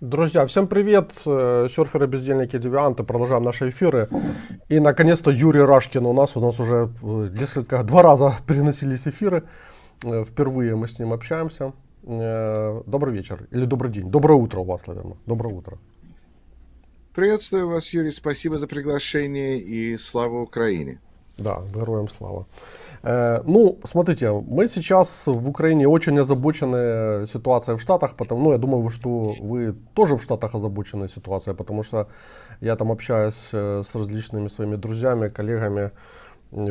Друзья, всем привет, э, серферы, бездельники, девианты, продолжаем наши эфиры. И, наконец-то, Юрий Рашкин у нас, у нас уже э, несколько, два раза переносились эфиры, э, впервые мы с ним общаемся. Добрый вечер, или добрый день, доброе утро у вас, наверное, доброе утро. Приветствую вас, Юрий, спасибо за приглашение и слава Украине. Да, героям слава. Э, ну, смотрите, мы сейчас в Украине очень озабочены ситуацией в Штатах, потому, ну, я думаю, что вы тоже в Штатах озабочены ситуацией, потому что я там общаюсь э, с различными своими друзьями, коллегами,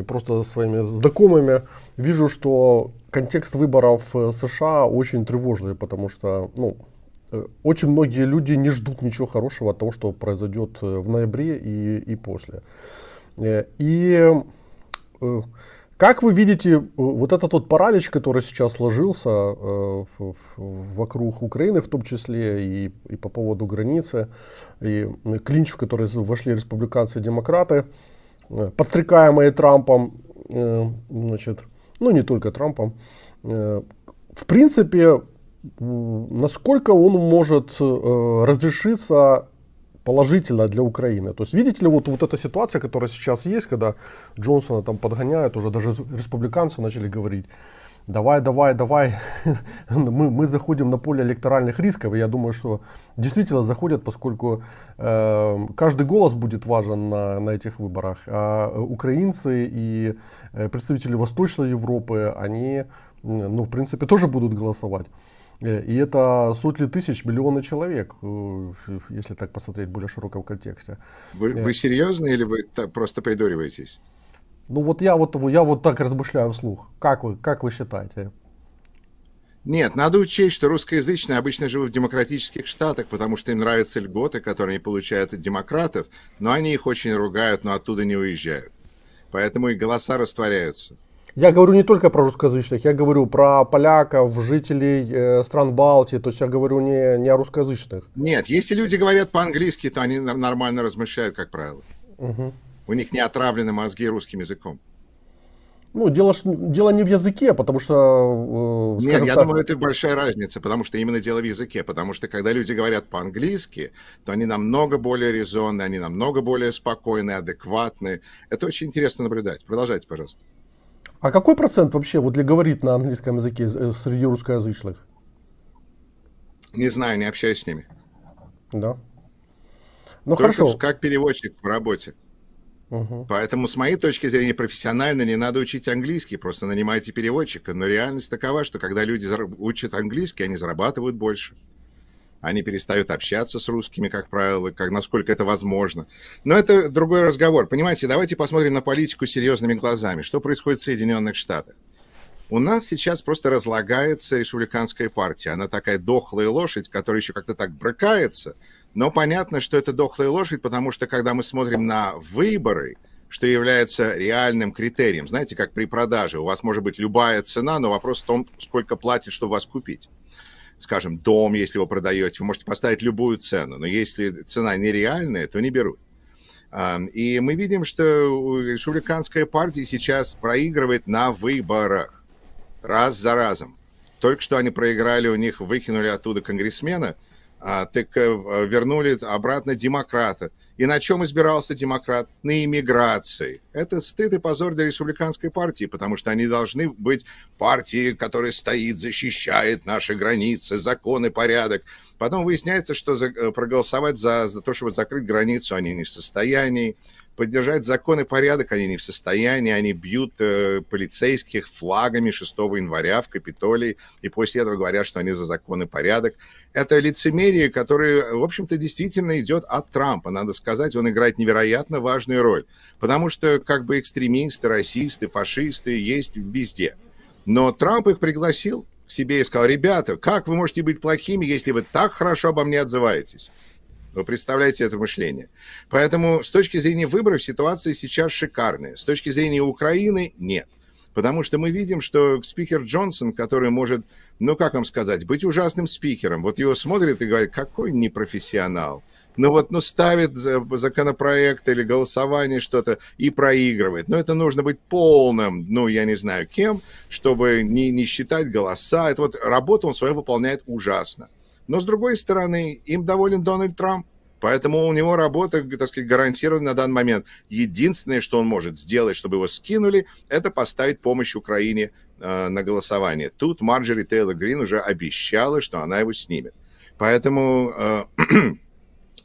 просто своими знакомыми, вижу, что контекст выборов э, США очень тревожный, потому что, ну, э, очень многие люди не ждут ничего хорошего от того, что произойдет в ноябре и, и после. И Э, как вы видите э, вот этот вот паралич, который сейчас сложился э, вокруг Украины, в том числе и, и по поводу границы, и клинч, в который вошли республиканцы и демократы, подстрекаемые Трампом, значит, ну не только Трампом, в принципе, насколько он может разрешиться положительно для Украины. То есть, видите ли, вот, вот эта ситуация, которая сейчас есть, когда Джонсона там подгоняют, уже даже республиканцы начали говорить, давай, давай, давай, мы, мы заходим на поле электоральных рисков, и я думаю, что действительно заходят, поскольку э, каждый голос будет важен на, на этих выборах, а украинцы и э, представители Восточной Европы, они, ну, в принципе, тоже будут голосовать. Э, и это сотни тысяч, миллионы человек, э, если так посмотреть в более широком контексте. Вы, э. вы серьезно или вы просто придуриваетесь? Ну вот я вот, я вот так размышляю вслух. Как вы, как вы считаете? Нет, надо учесть, что русскоязычные обычно живут в демократических штатах, потому что им нравятся льготы, которые они получают от демократов, но они их очень ругают, но оттуда не уезжают. Поэтому и голоса растворяются. Я говорю не только про русскоязычных, я говорю про поляков, жителей э, стран Балтии, то есть я говорю не, не о русскоязычных. Нет, если люди говорят по-английски, то они нормально размышляют, как правило. Угу. У них не отравлены мозги русским языком. Ну, дело, дело не в языке, потому что... Э, Нет, я так... думаю, это большая разница, потому что именно дело в языке, потому что когда люди говорят по-английски, то они намного более резонны, они намного более спокойны, адекватны. Это очень интересно наблюдать. Продолжайте, пожалуйста. А какой процент вообще вот для говорит на английском языке э, среди русскоязычных? Не знаю, не общаюсь с ними. Да. Ну Только хорошо. Как переводчик в работе. Угу. Поэтому, с моей точки зрения, профессионально не надо учить английский, просто нанимайте переводчика. Но реальность такова, что когда люди учат английский, они зарабатывают больше. Угу они перестают общаться с русскими, как правило, как, насколько это возможно. Но это другой разговор. Понимаете, давайте посмотрим на политику серьезными глазами. Что происходит в Соединенных Штатах? У нас сейчас просто разлагается республиканская партия. Она такая дохлая лошадь, которая еще как-то так брыкается. Но понятно, что это дохлая лошадь, потому что когда мы смотрим на выборы, что является реальным критерием, знаете, как при продаже, у вас может быть любая цена, но вопрос в том, сколько платит, чтобы вас купить скажем, дом, если вы продаете, вы можете поставить любую цену, но если цена нереальная, то не берут. И мы видим, что республиканская партия сейчас проигрывает на выборах раз за разом. Только что они проиграли, у них выкинули оттуда конгрессмена – а, так э, э, вернули обратно демократа. И на чем избирался демократ? На иммиграции. Это стыд и позор для республиканской партии, потому что они должны быть партией, которая стоит, защищает наши границы, закон и порядок. Потом выясняется, что за, э, проголосовать за, за то, чтобы закрыть границу, они не в состоянии. Поддержать закон и порядок они не в состоянии. Они бьют э, полицейских флагами 6 января в Капитолии и после этого говорят, что они за закон и порядок это лицемерие, которое, в общем-то, действительно идет от Трампа, надо сказать. Он играет невероятно важную роль, потому что как бы экстремисты, расисты, фашисты есть везде. Но Трамп их пригласил к себе и сказал, ребята, как вы можете быть плохими, если вы так хорошо обо мне отзываетесь? Вы представляете это мышление. Поэтому с точки зрения выборов ситуация сейчас шикарная. С точки зрения Украины – нет. Потому что мы видим, что спикер Джонсон, который может ну как вам сказать, быть ужасным спикером. Вот его смотрят и говорят, какой непрофессионал. Ну вот, ну ставит законопроект или голосование что-то и проигрывает. Но это нужно быть полным, ну я не знаю кем, чтобы не, не считать голоса. Это вот работу он свою выполняет ужасно. Но с другой стороны, им доволен Дональд Трамп. Поэтому у него работа, так сказать, гарантирована на данный момент. Единственное, что он может сделать, чтобы его скинули, это поставить помощь Украине Э, на голосование. Тут Марджери Тейлор Грин уже обещала, что она его снимет. Поэтому э,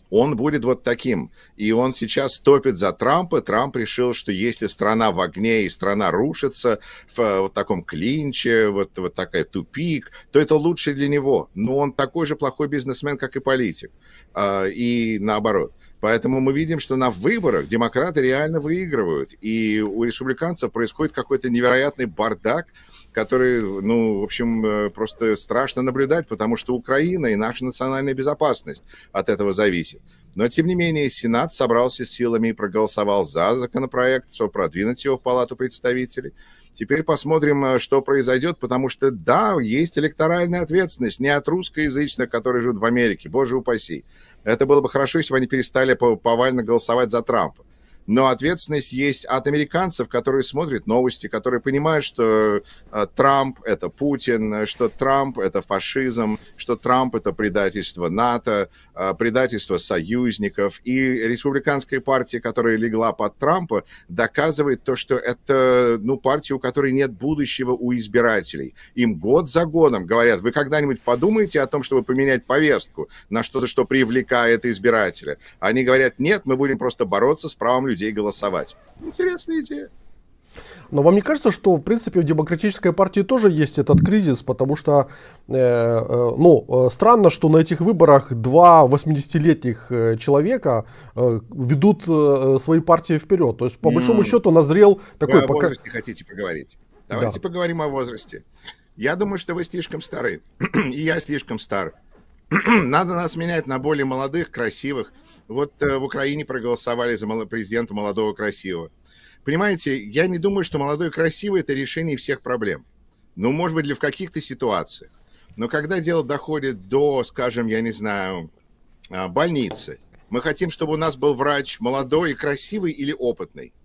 он будет вот таким. И он сейчас топит за Трампа. Трамп решил, что если страна в огне и страна рушится в э, вот таком клинче, вот, вот такая тупик, то это лучше для него. Но он такой же плохой бизнесмен, как и политик. И наоборот. Поэтому мы видим, что на выборах демократы реально выигрывают. И у республиканцев происходит какой-то невероятный бардак, который, ну, в общем, э, просто страшно наблюдать, потому что Украина и наша национальная безопасность от этого зависит. Но, тем не менее, Сенат собрался с силами и проголосовал за законопроект, чтобы продвинуть его в Палату представителей. Теперь посмотрим, э, что произойдет, потому что, да, есть электоральная ответственность, не от русскоязычных, которые живут в Америке, боже упаси, это было бы хорошо, если бы они перестали повально голосовать за Трампа но ответственность есть от американцев, которые смотрят новости, которые понимают, что э, Трамп — это Путин, что Трамп — это фашизм, что Трамп — это предательство НАТО, э, предательство союзников. И республиканская партия, которая легла под Трампа, доказывает то, что это ну, партия, у которой нет будущего у избирателей. Им год за годом говорят, вы когда-нибудь подумаете о том, чтобы поменять повестку на что-то, что привлекает избирателя? Они говорят, нет, мы будем просто бороться с правом людей людей голосовать. Интересная идея. Но вам не кажется, что в принципе в демократической партии тоже есть этот кризис, потому что э, э, ну, э, странно, что на этих выборах два 80-летних э, человека э, ведут э, э, свои партии вперед. То есть, по большому mm. счету, назрел такой... Вы о пока... хотите поговорить. Давайте да. поговорим о возрасте. Я думаю, что вы слишком стары. И я слишком стар. Надо нас менять на более молодых, красивых, вот э, в Украине проголосовали за президента молодого красивого. Понимаете, я не думаю, что молодой красивый – это решение всех проблем. Ну, может быть, для в каких-то ситуациях. Но когда дело доходит до, скажем, я не знаю, а, больницы, мы хотим, чтобы у нас был врач молодой и красивый или опытный –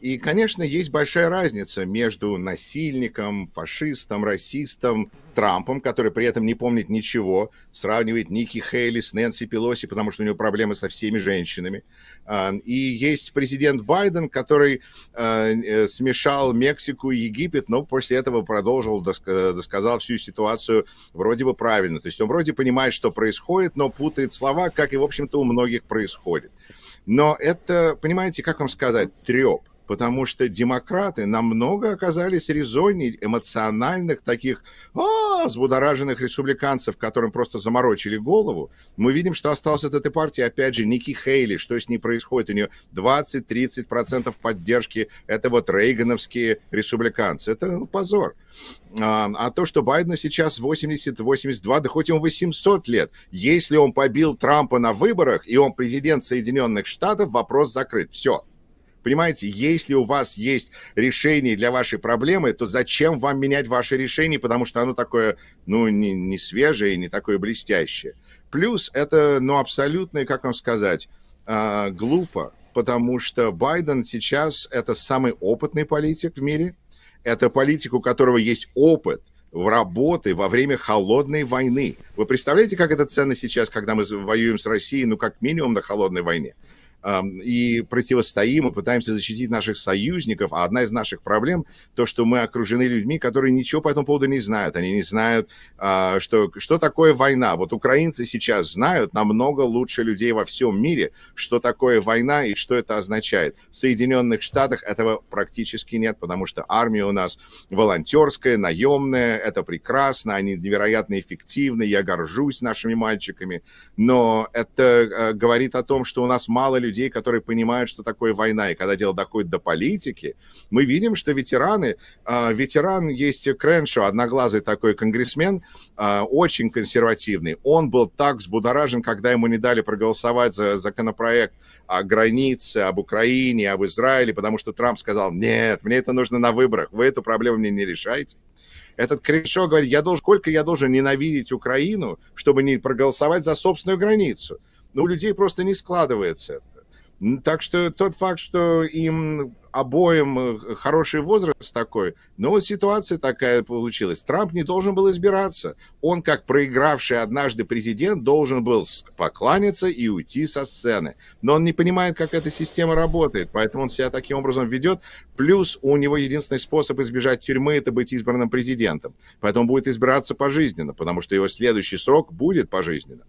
и, конечно, есть большая разница между насильником, фашистом, расистом, Трампом, который при этом не помнит ничего, сравнивает Ники Хейли с Нэнси Пелоси, потому что у него проблемы со всеми женщинами. И есть президент Байден, который э, э, смешал Мексику и Египет, но после этого продолжил, э, досказал всю ситуацию вроде бы правильно. То есть он вроде понимает, что происходит, но путает слова, как и, в общем-то, у многих происходит. Но это, понимаете, как вам сказать, треп потому что демократы намного оказались резонней эмоциональных таких а, взбудораженных республиканцев, которым просто заморочили голову. Мы видим, что осталось от этой партии, опять же, Ники Хейли, что с ней происходит, у нее 20-30% поддержки, это вот рейгановские республиканцы, это ну, позор. А, а то, что Байдену сейчас 80-82, да хоть ему 800 лет, если он побил Трампа на выборах, и он президент Соединенных Штатов, вопрос закрыт. Все. Понимаете, если у вас есть решение для вашей проблемы, то зачем вам менять ваше решение, потому что оно такое, ну, не, не свежее, не такое блестящее. Плюс это, ну, абсолютно, как вам сказать, а, глупо, потому что Байден сейчас это самый опытный политик в мире, это политик, у которого есть опыт, в работы во время холодной войны. Вы представляете, как это ценно сейчас, когда мы воюем с Россией, ну, как минимум на холодной войне? и противостоим, и пытаемся защитить наших союзников. А одна из наших проблем – то, что мы окружены людьми, которые ничего по этому поводу не знают. Они не знают, а, что, что такое война. Вот украинцы сейчас знают намного лучше людей во всем мире, что такое война и что это означает. В Соединенных Штатах этого практически нет, потому что армия у нас волонтерская, наемная, это прекрасно, они невероятно эффективны, я горжусь нашими мальчиками, но это э, говорит о том, что у нас мало людей, людей, которые понимают, что такое война. И когда дело доходит до политики, мы видим, что ветераны... А, ветеран есть Креншо, одноглазый такой конгрессмен, а, очень консервативный. Он был так взбудоражен, когда ему не дали проголосовать за законопроект о границе, об Украине, об Израиле, потому что Трамп сказал, нет, мне это нужно на выборах, вы эту проблему мне не решаете. Этот Креншо говорит, я должен, сколько я должен ненавидеть Украину, чтобы не проголосовать за собственную границу. Но ну, у людей просто не складывается. Так что тот факт, что им обоим э, хороший возраст такой, но ну, вот ситуация такая получилась. Трамп не должен был избираться. Он, как проигравший однажды президент, должен был покланяться и уйти со сцены. Но он не понимает, как эта система работает, поэтому он себя таким образом ведет. Плюс у него единственный способ избежать тюрьмы – это быть избранным президентом. Поэтому будет избираться пожизненно, потому что его следующий срок будет пожизненно.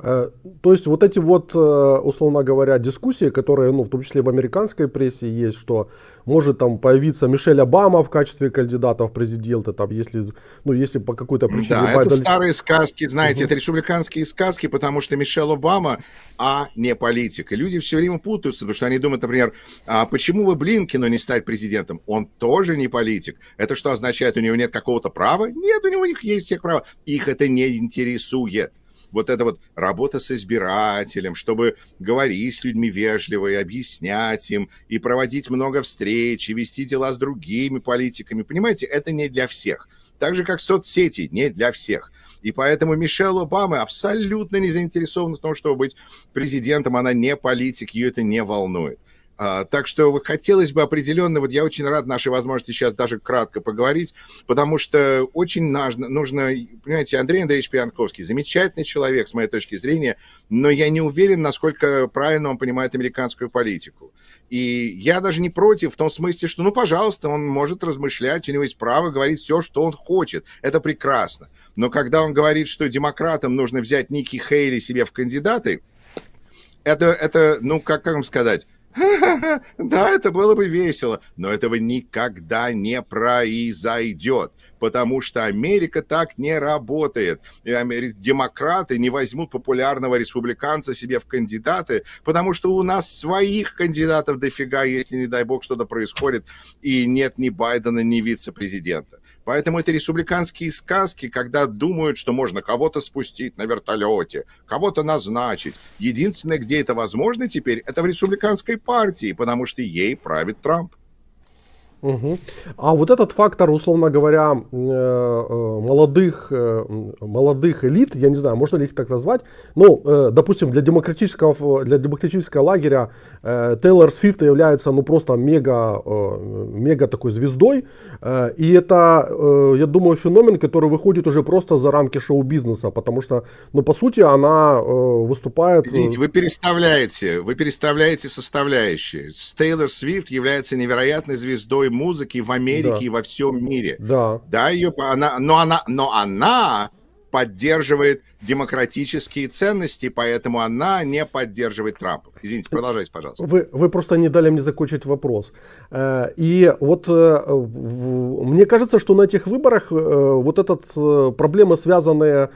Э, то есть вот эти вот, э, условно говоря, дискуссии, которые, ну, в том числе в американской прессе есть, что может там появиться Мишель Обама в качестве кандидата в президенты, там, если, ну, если по какой-то ну причине... Да, Байден... это старые сказки, знаете, угу. это республиканские сказки, потому что Мишель Обама, а не политик. И люди все время путаются, потому что они думают, например, а почему бы Блинкину не стать президентом? Он тоже не политик. Это что означает, у него нет какого-то права? Нет, у него них есть всех права. Их это не интересует вот эта вот работа с избирателем, чтобы говорить с людьми вежливо и объяснять им, и проводить много встреч, и вести дела с другими политиками. Понимаете, это не для всех. Так же, как соцсети, не для всех. И поэтому Мишель Обама абсолютно не заинтересована в том, чтобы быть президентом. Она не политик, ее это не волнует. А, так что вот хотелось бы определенно, вот я очень рад нашей возможности сейчас даже кратко поговорить, потому что очень нужно, нужно понимаете, Андрей Андреевич Пьянковский замечательный человек, с моей точки зрения, но я не уверен, насколько правильно он понимает американскую политику. И я даже не против в том смысле, что, ну, пожалуйста, он может размышлять, у него есть право говорить все, что он хочет. Это прекрасно. Но когда он говорит, что демократам нужно взять Ники Хейли себе в кандидаты, это, это ну, как, как вам сказать, Да, это было бы весело, но этого никогда не произойдет, потому что Америка так не работает. И демократы не возьмут популярного республиканца себе в кандидаты, потому что у нас своих кандидатов дофига, если, не дай бог, что-то происходит, и нет ни Байдена, ни вице-президента. Поэтому это республиканские сказки, когда думают, что можно кого-то спустить на вертолете, кого-то назначить. Единственное, где это возможно теперь, это в республиканской партии, потому что ей правит Трамп. Угу. А вот этот фактор, условно говоря, э, э, молодых, э, молодых элит, я не знаю, можно ли их так назвать, ну, допустим, для демократического, для демократического лагеря Тейлор Свифт является, ну, просто мега, мега такой звездой, и это, я думаю, феномен, который выходит уже просто за рамки шоу-бизнеса, потому что, ну, по сути, она выступает... Извините, вы переставляете, вы переставляете составляющие. Тейлор Свифт является невероятной звездой музыки в Америке да. и во всем мире. Да. Да, ее, она, но она, но она поддерживает демократические ценности, поэтому она не поддерживает Трампа. Извините, продолжайте, пожалуйста. Вы, вы просто не дали мне закончить вопрос. Э, и вот э, мне кажется, что на этих выборах э, вот этот проблема, связанная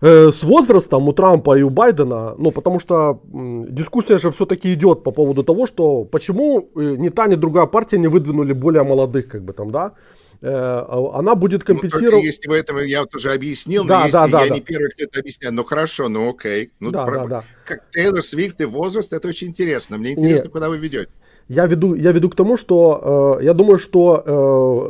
э, с возрастом у Трампа и у Байдена, ну, потому что э, дискуссия же все-таки идет по поводу того, что почему э, ни та, ни другая партия не выдвинули более молодых, как бы там, да, э, а она будет компенсировать. Ну, если вы этого я вот уже объяснил, да, но если, да, да, я да. не первый, кто это объяснял. Ну хорошо, ну окей. Ну, да, про... да, да. Как Тейлор Свифт и возраст, это очень интересно. Мне интересно, Нет. куда вы ведете. Я веду, я веду к тому, что э, я думаю, что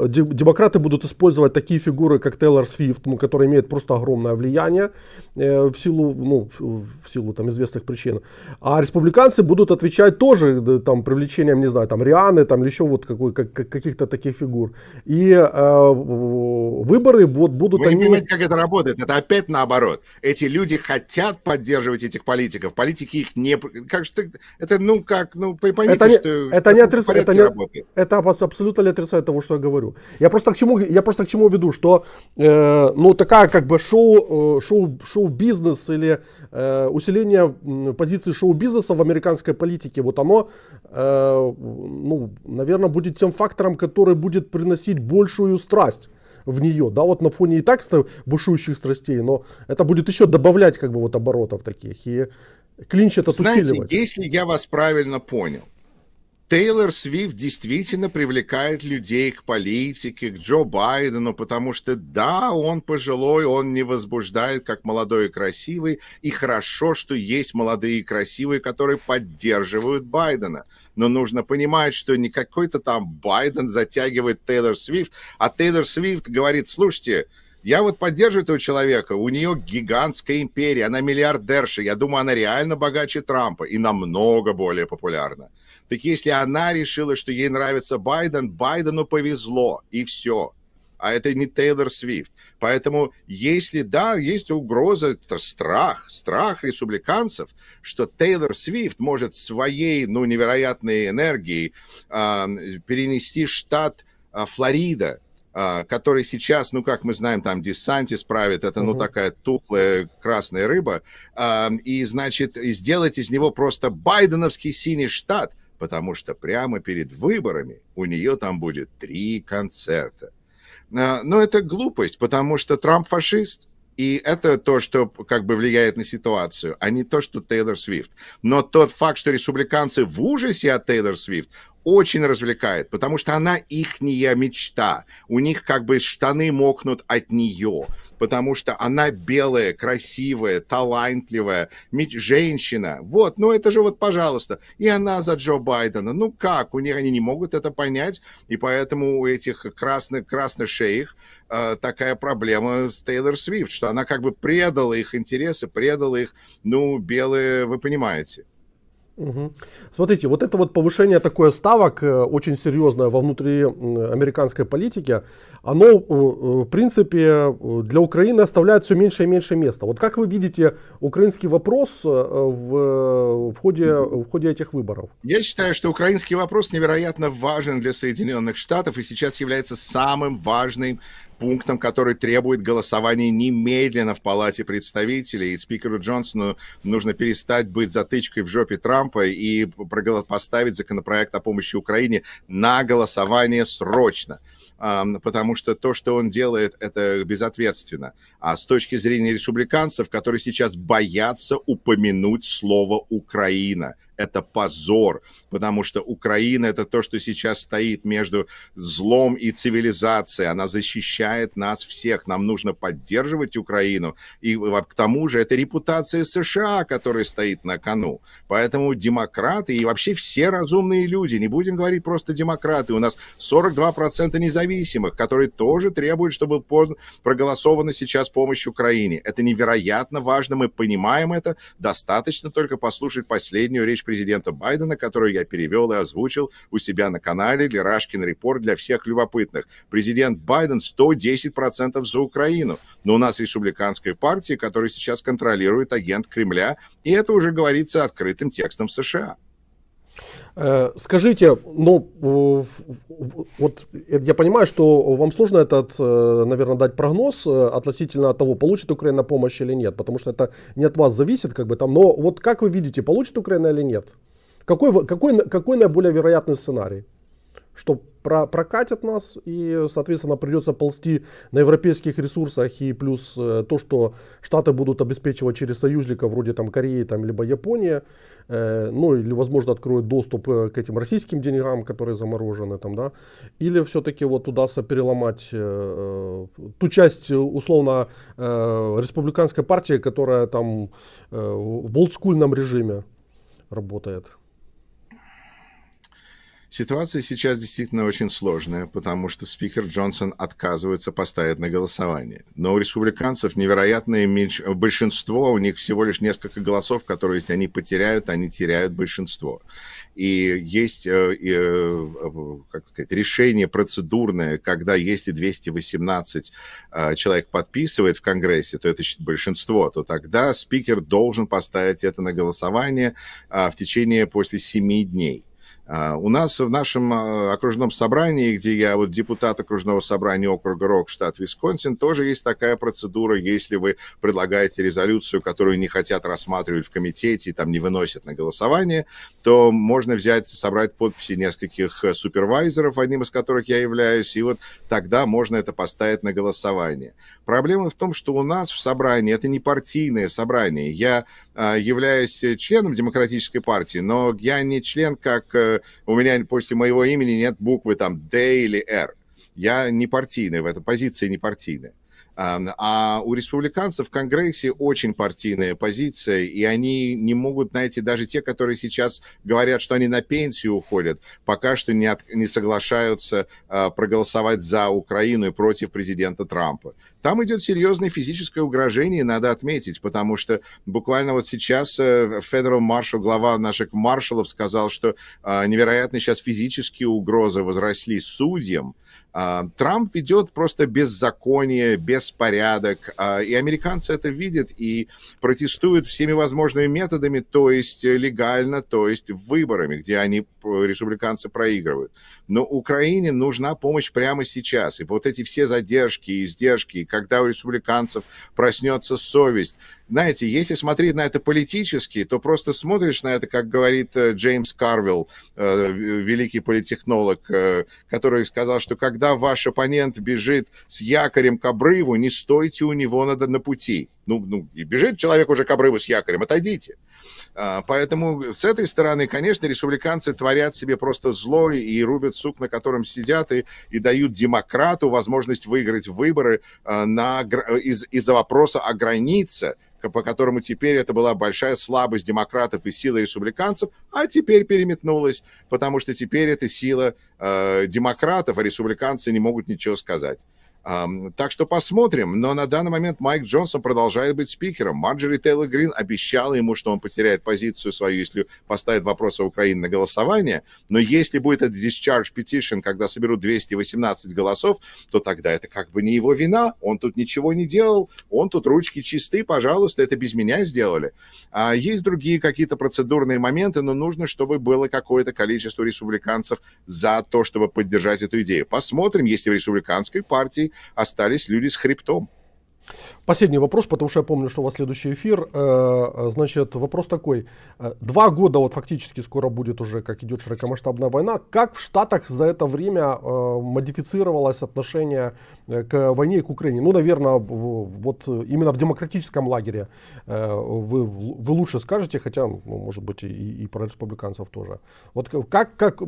э, демократы будут использовать такие фигуры, как Тейлор Свифт, ну, которая имеет просто огромное влияние э, в силу, ну, в силу там известных причин. А республиканцы будут отвечать тоже там привлечением, не знаю, там Рианы, там или еще вот какой, как, каких-то таких фигур. И э, выборы вот будут... Вы они... не понимаете, как это работает. Это опять наоборот. Эти люди хотят поддерживать этих политиков. Политики их не... Как же ты... Это ну как, ну поймите, это не... что это не отрицает, это, не, это абсолютно не отрицает того, что я говорю. Я просто к чему, я просто к чему веду, что э, ну такая как бы шоу, э, шоу, шоу бизнес или э, усиление позиции шоу бизнеса в американской политике, вот оно, э, ну наверное, будет тем фактором, который будет приносить большую страсть в нее, да, вот на фоне и так бушующих страстей, но это будет еще добавлять как бы вот оборотов таких и клинч это Знаете, если я вас правильно понял, Тейлор Свифт действительно привлекает людей к политике, к Джо Байдену, потому что да, он пожилой, он не возбуждает, как молодой и красивый, и хорошо, что есть молодые и красивые, которые поддерживают Байдена. Но нужно понимать, что не какой-то там Байден затягивает Тейлор Свифт, а Тейлор Свифт говорит, слушайте, я вот поддерживаю этого человека, у нее гигантская империя, она миллиардерша, я думаю, она реально богаче Трампа и намного более популярна. Так если она решила, что ей нравится Байден, Байдену повезло, и все. А это не Тейлор Свифт. Поэтому если, да, есть угроза, это страх, страх республиканцев, что Тейлор Свифт может своей, ну, невероятной энергией э, перенести штат э, Флорида, э, который сейчас, ну, как мы знаем, там Десантис правит, это, ну, такая тухлая красная рыба, э, и, значит, сделать из него просто байденовский синий штат – потому что прямо перед выборами у нее там будет три концерта. А, но это глупость, потому что Трамп фашист. И это то, что как бы влияет на ситуацию, а не то, что Тейлор Свифт. Но тот факт, что республиканцы в ужасе от Тейлор Свифт, очень развлекает, потому что она ихняя мечта. У них как бы штаны мокнут от нее потому что она белая, красивая, талантливая, женщина. Вот, ну это же вот, пожалуйста. И она за Джо Байдена. Ну как? У них они не могут это понять, и поэтому у этих красных, красных шеих э, такая проблема с Тейлор Свифт, что она как бы предала их интересы, предала их, ну, белые, вы понимаете. Угу. Смотрите, вот это вот повышение такое ставок, э, очень серьезное во внутриамериканской политике, оно, э, э, в принципе, для Украины оставляет все меньше и меньше места. Вот как вы видите украинский вопрос в, в, ходе, в ходе этих выборов? Я считаю, что украинский вопрос невероятно важен для Соединенных Штатов и сейчас является самым важным пунктом, который требует голосования немедленно в Палате представителей. И спикеру Джонсону нужно перестать быть затычкой в жопе Трампа и поставить законопроект о помощи Украине на голосование срочно потому что то, что он делает, это безответственно. А с точки зрения республиканцев, которые сейчас боятся упомянуть слово «Украина», это позор, потому что Украина это то, что сейчас стоит между злом и цивилизацией. Она защищает нас всех. Нам нужно поддерживать Украину. И к тому же это репутация США, которая стоит на кону. Поэтому демократы и вообще все разумные люди, не будем говорить просто демократы, у нас 42% независимых, которые тоже требуют, чтобы проголосована сейчас помощь Украине. Это невероятно важно, мы понимаем это. Достаточно только послушать последнюю речь президента Байдена, которую я перевел и озвучил у себя на канале «Лерашкин репорт» для всех любопытных. Президент Байден 110% за Украину. Но у нас республиканская партия, которая сейчас контролирует агент Кремля, и это уже говорится открытым текстом в США. Э, скажите, ну, вот я понимаю, что вам сложно этот, э, наверное, дать прогноз э, относительно того, получит Украина помощь или нет, потому что это не от вас зависит, как бы там, но вот как вы видите, получит Украина или нет? Какой, какой, какой наиболее вероятный сценарий? что про прокатят нас, и, соответственно, придется ползти на европейских ресурсах, и плюс э, то, что Штаты будут обеспечивать через союзника, вроде там Кореи, там, либо Япония, э, ну, или, возможно, откроют доступ э, к этим российским деньгам, которые заморожены там, да, или все-таки вот удастся переломать э, э, ту часть, условно, э, республиканской партии, которая там э, в олдскульном режиме работает. Ситуация сейчас действительно очень сложная, потому что спикер Джонсон отказывается поставить на голосование. Но у республиканцев невероятное меньш... большинство, у них всего лишь несколько голосов, которые, если они потеряют, они теряют большинство. И есть, э, э, э, как сказать, решение процедурное, когда если 218 человек подписывает в Конгрессе, то это большинство, то тогда спикер должен поставить это на голосование в течение после 7 дней. А, у нас в нашем а, окружном собрании, где я вот депутат окружного собрания округа Рок, штат Висконсин, тоже есть такая процедура, если вы предлагаете резолюцию, которую не хотят рассматривать в комитете и там не выносят на голосование, то можно взять, собрать подписи нескольких э, супервайзеров, одним из которых я являюсь, и вот тогда можно это поставить на голосование. Проблема в том, что у нас в собрании, это не партийное собрание, я а, являюсь э, членом демократической партии, но я не член как э, у меня после моего имени нет буквы там D или R. Я не партийный в этой позиции, не партийная. А у республиканцев в Конгрессе очень партийная позиция, и они не могут, найти даже те, которые сейчас говорят, что они на пенсию уходят, пока что не, от, не соглашаются а, проголосовать за Украину и против президента Трампа. Там идет серьезное физическое угрожение, надо отметить, потому что буквально вот сейчас федерал э, маршал, глава наших маршалов сказал, что а, невероятно сейчас физические угрозы возросли судьям, а, Трамп ведет просто беззаконие, беспорядок, а, и американцы это видят и протестуют всеми возможными методами, то есть легально, то есть выборами, где они Э, республиканцы проигрывают. Но Украине нужна помощь прямо сейчас. И вот эти все задержки и издержки, и когда у республиканцев проснется совесть, знаете, если смотреть на это политически, то просто смотришь на это, как говорит э, Джеймс Карвилл, э, великий политтехнолог, который сказал, что когда ваш оппонент бежит с якорем к обрыву, не стойте у него на, на пути. Ну, ну, и бежит человек уже к обрыву с якорем, отойдите. А, поэтому с этой стороны, конечно, республиканцы творят себе просто зло и рубят сук, на котором сидят, и, и дают демократу возможность выиграть выборы а, на, из, из-за вопроса о границе, по которому теперь это была большая слабость демократов и сила республиканцев, а теперь переметнулась, потому что теперь это сила э, демократов, а республиканцы не могут ничего сказать. Так что посмотрим. Но на данный момент Майк Джонсон продолжает быть спикером. Марджери Тейлор Грин обещала ему, что он потеряет позицию свою, если поставит вопрос о Украине на голосование. Но если будет этот discharge petition, когда соберут 218 голосов, то тогда это как бы не его вина. Он тут ничего не делал. Он тут ручки чисты, пожалуйста, это без меня сделали. А есть другие какие-то процедурные моменты, но нужно, чтобы было какое-то количество республиканцев за то, чтобы поддержать эту идею. Посмотрим, если в республиканской партии остались люди с хребтом. Последний вопрос, потому что я помню, что у вас следующий эфир. Э, э, значит, вопрос такой. Э, два года вот фактически скоро будет уже, как идет широкомасштабная война. Как в Штатах за это время модифицировалось отношение к войне и к Украине? Ну, наверное, вот именно в демократическом лагере вы, вы лучше скажете, хотя, ну, может быть, и, и про республиканцев тоже. Вот как, как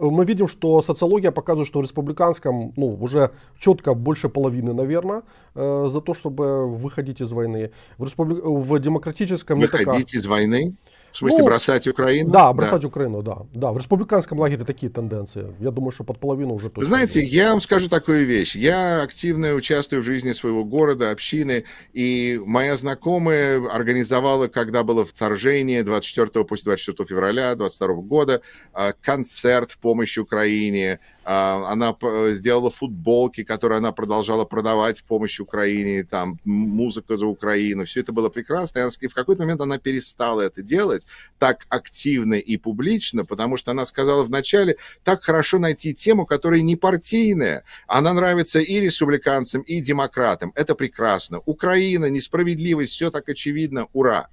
мы видим, что социология показывает, что в республиканском, ну, уже четко больше половины, наверное, за то, чтобы Э, выходить из войны. В, республик... в демократическом... Выходить из войны? В смысле, ну, бросать Украину? Да, бросать да. Украину, да. Да, в республиканском лагере такие тенденции. Я думаю, что под половину уже точно. Знаете, есть. я вам скажу такую вещь. Я активно участвую в жизни своего города, общины, и моя знакомая организовала, когда было вторжение 24, после 24 февраля 22 года, э, концерт в помощь Украине, а, она э, сделала футболки, которые она продолжала продавать в помощь Украине, там, музыка за Украину, все это было прекрасно, и в какой-то момент она перестала это делать так активно и публично, потому что она сказала вначале, так хорошо найти тему, которая не партийная, она нравится и республиканцам, и демократам, это прекрасно, Украина, несправедливость, все так очевидно, ура!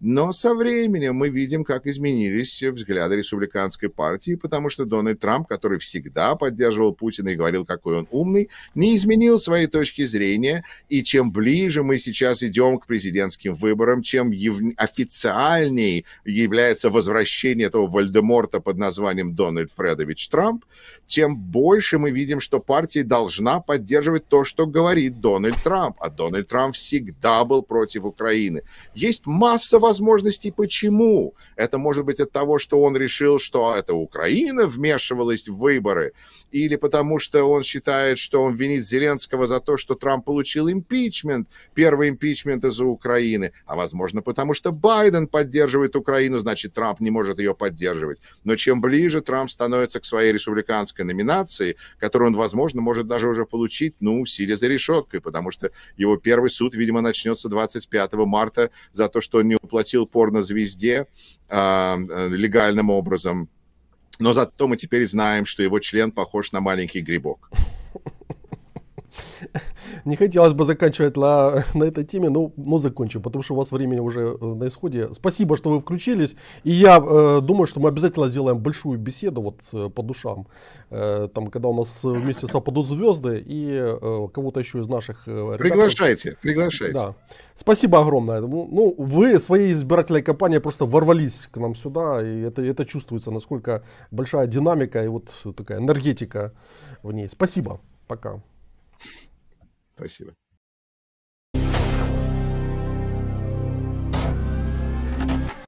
Но со временем мы видим, как изменились взгляды республиканской партии, потому что Дональд Трамп, который всегда поддерживал Путина и говорил, какой он умный, не изменил своей точки зрения. И чем ближе мы сейчас идем к президентским выборам, чем яв... официальней является возвращение этого Вальдеморта под названием Дональд Фредович Трамп, тем больше мы видим, что партия должна поддерживать то, что говорит Дональд Трамп. А Дональд Трамп всегда был против Украины. Есть масса возможностей. Почему? Это может быть от того, что он решил, что это Украина вмешивалась в выборы, или потому что он считает, что он винит Зеленского за то, что Трамп получил импичмент, первый импичмент из-за Украины, а возможно потому что Байден поддерживает Украину, значит Трамп не может ее поддерживать. Но чем ближе Трамп становится к своей республиканской номинации, которую он, возможно, может даже уже получить, ну, сидя за решеткой, потому что его первый суд, видимо, начнется 25 марта за то, что он не уплатил платил порнозвезде а, э, легальным образом. Но зато мы теперь знаем, что его член похож на маленький грибок. Не хотелось бы заканчивать на, на этой теме, но, но закончим, потому что у вас времени уже э, на исходе. Спасибо, что вы включились. И я э, думаю, что мы обязательно сделаем большую беседу вот э, по душам. Э, там, когда у нас э, вместе совпадут звезды и э, кого-то еще из наших... Э, приглашайте, приглашайте. Да. Спасибо огромное. Ну, ну, вы своей избирательной кампанией просто ворвались к нам сюда, и это, это чувствуется, насколько большая динамика и вот такая энергетика в ней. Спасибо. Пока. Спасибо.